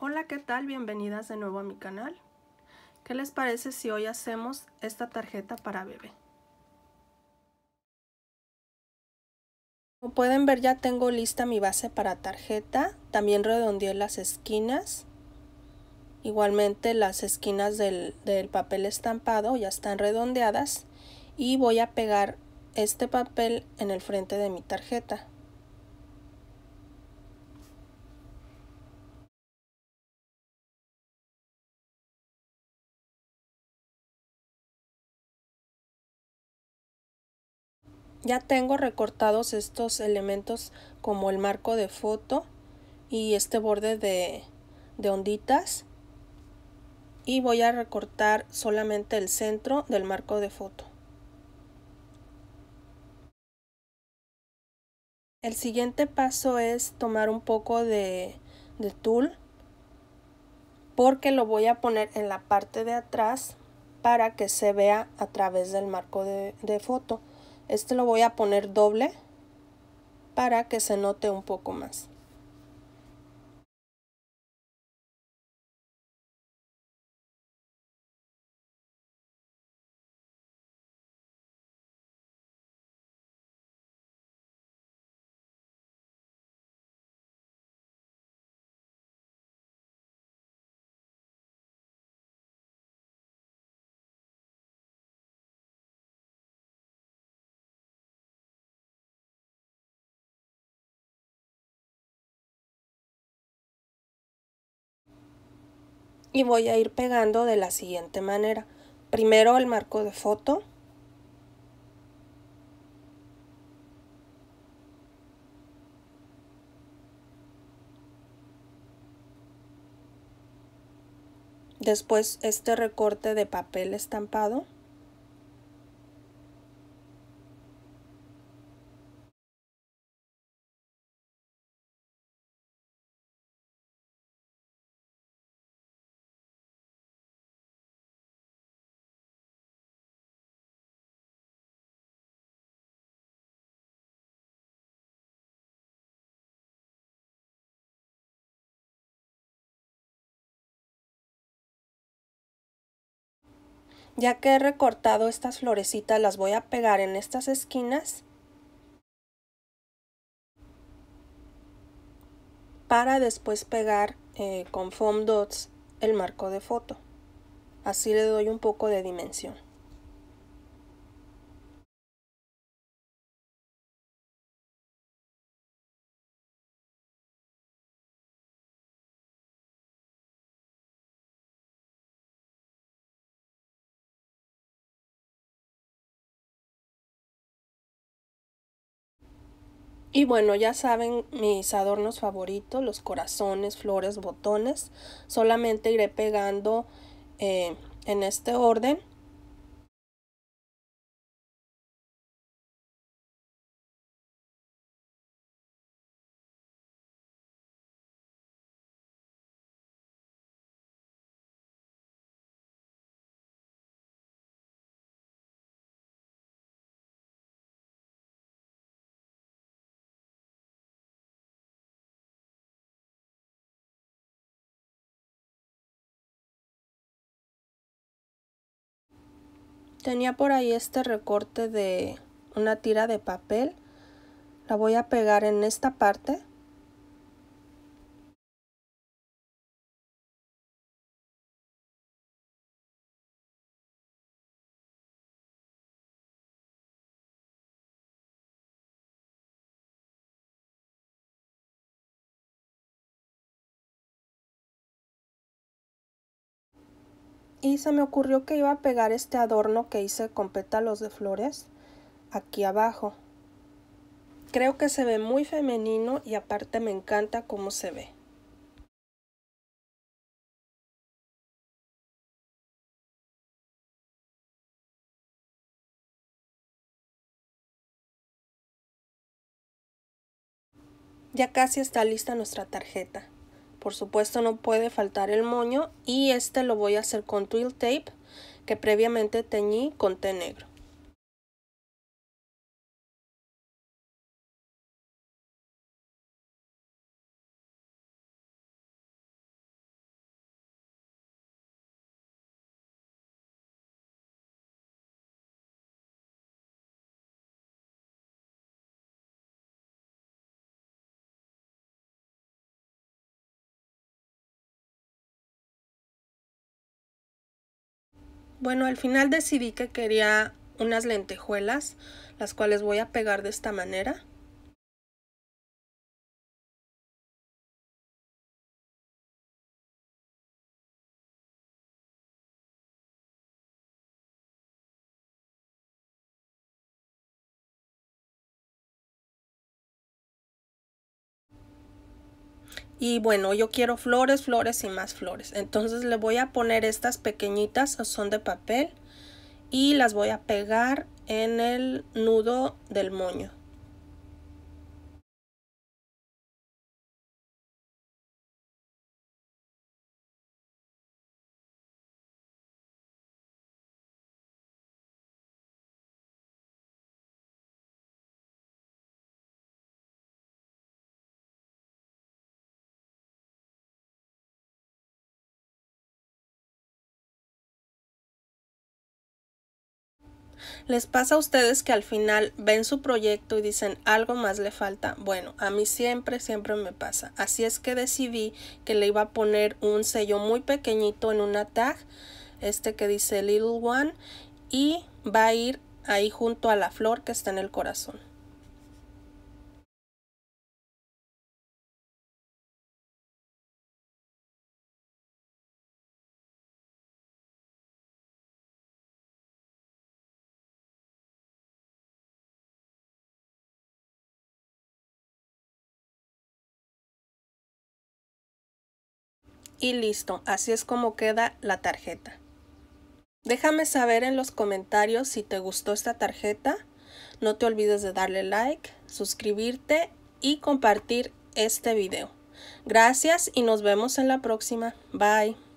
Hola, ¿qué tal? Bienvenidas de nuevo a mi canal. ¿Qué les parece si hoy hacemos esta tarjeta para bebé? Como pueden ver ya tengo lista mi base para tarjeta, también redondeé las esquinas, igualmente las esquinas del, del papel estampado ya están redondeadas y voy a pegar este papel en el frente de mi tarjeta. ya tengo recortados estos elementos como el marco de foto y este borde de, de onditas y voy a recortar solamente el centro del marco de foto el siguiente paso es tomar un poco de, de tul porque lo voy a poner en la parte de atrás para que se vea a través del marco de foto este lo voy a poner doble para que se note un poco más. y voy a ir pegando de la siguiente manera. Primero el marco de foto. Después este recorte de papel estampado. Ya que he recortado estas florecitas, las voy a pegar en estas esquinas para después pegar eh, con foam dots el marco de foto. Así le doy un poco de dimensión. Y bueno, ya saben mis adornos favoritos, los corazones, flores, botones. Solamente iré pegando eh, en este orden tenía por ahí este recorte de una tira de papel la voy a pegar en esta parte y se me ocurrió que iba a pegar este adorno que hice con pétalos de flores aquí abajo. Creo que se ve muy femenino y aparte me encanta cómo se ve. Ya casi está lista nuestra tarjeta. Por supuesto no puede faltar el moño y este lo voy a hacer con twill tape que previamente teñí con té negro. Bueno, al final decidí que quería unas lentejuelas, las cuales voy a pegar de esta manera. Y bueno, yo quiero flores, flores y más flores. Entonces le voy a poner estas pequeñitas, son de papel. Y las voy a pegar en el nudo del moño. ¿Les pasa a ustedes que al final ven su proyecto y dicen algo más le falta? Bueno, a mí siempre, siempre me pasa. Así es que decidí que le iba a poner un sello muy pequeñito en una tag, este que dice Little One, y va a ir ahí junto a la flor que está en el corazón. y listo, así es como queda la tarjeta. Déjame saber en los comentarios si te gustó esta tarjeta. No te olvides de darle like, suscribirte y compartir este video. Gracias y nos vemos en la próxima. Bye.